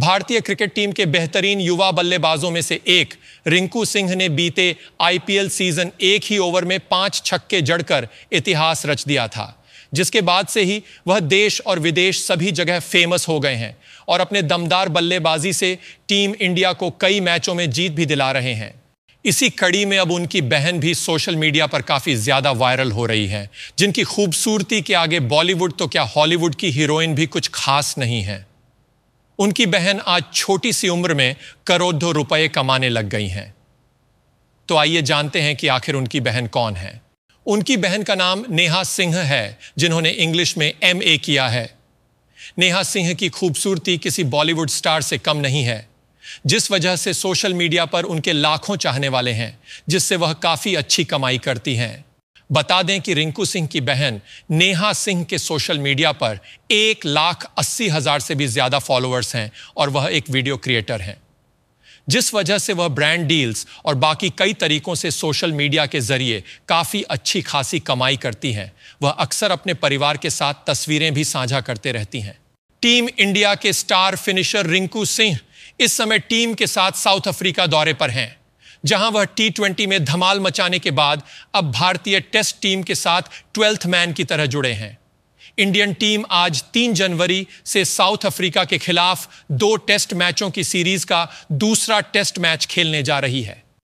भारतीय cricket team के बेहतरीन युवा बल्लेबाजों में से एक रिंकू सिंह ने बीते आईपीएल सीजन एक ही ओवर में पांच छक्के जड़कर इतिहास रच दिया था जिसके बाद से ही वह देश और विदेश सभी जगह फेमस हो गए हैं और अपने दमदार बल्लेबाजी से टीम इंडिया को कई मैचों में जीत भी दिला रहे हैं इसी कड़ी में अब उनकी बहन भी सोशल मीडिया पर काफ़ी ज़्यादा वायरल हो रही है जिनकी खूबसूरती के आगे बॉलीवुड तो क्या हॉलीवुड की हीरोइन भी कुछ खास नहीं है उनकी बहन आज छोटी सी उम्र में करोड़ों रुपए कमाने लग गई हैं तो आइए जानते हैं कि आखिर उनकी बहन कौन है उनकी बहन का नाम नेहा सिंह है जिन्होंने इंग्लिश में एम ए किया है नेहा सिंह की खूबसूरती किसी बॉलीवुड स्टार से कम नहीं है जिस वजह से सोशल मीडिया पर उनके लाखों चाहने वाले हैं जिससे वह काफ़ी अच्छी कमाई करती हैं बता दें कि रिंकू सिंह की बहन नेहा सिंह के सोशल मीडिया पर एक लाख अस्सी हज़ार से भी ज़्यादा फॉलोअर्स हैं और वह एक वीडियो क्रिएटर हैं जिस वजह से वह ब्रांड डील्स और बाकी कई तरीकों से सोशल मीडिया के जरिए काफ़ी अच्छी खासी कमाई करती हैं वह अक्सर अपने परिवार के साथ तस्वीरें भी साझा करते रहती हैं टीम इंडिया के स्टार फिनिशर रिंकू सिंह इस समय टीम के साथ साउथ अफ्रीका दौरे पर हैं जहां वह टी ट्वेंटी में धमाल मचाने के बाद अब भारतीय टेस्ट टीम के साथ ट्वेल्थ मैन की तरह जुड़े हैं इंडियन टीम आज 3 जनवरी से साउथ अफ्रीका के खिलाफ दो टेस्ट मैचों की सीरीज का दूसरा टेस्ट मैच खेलने जा रही है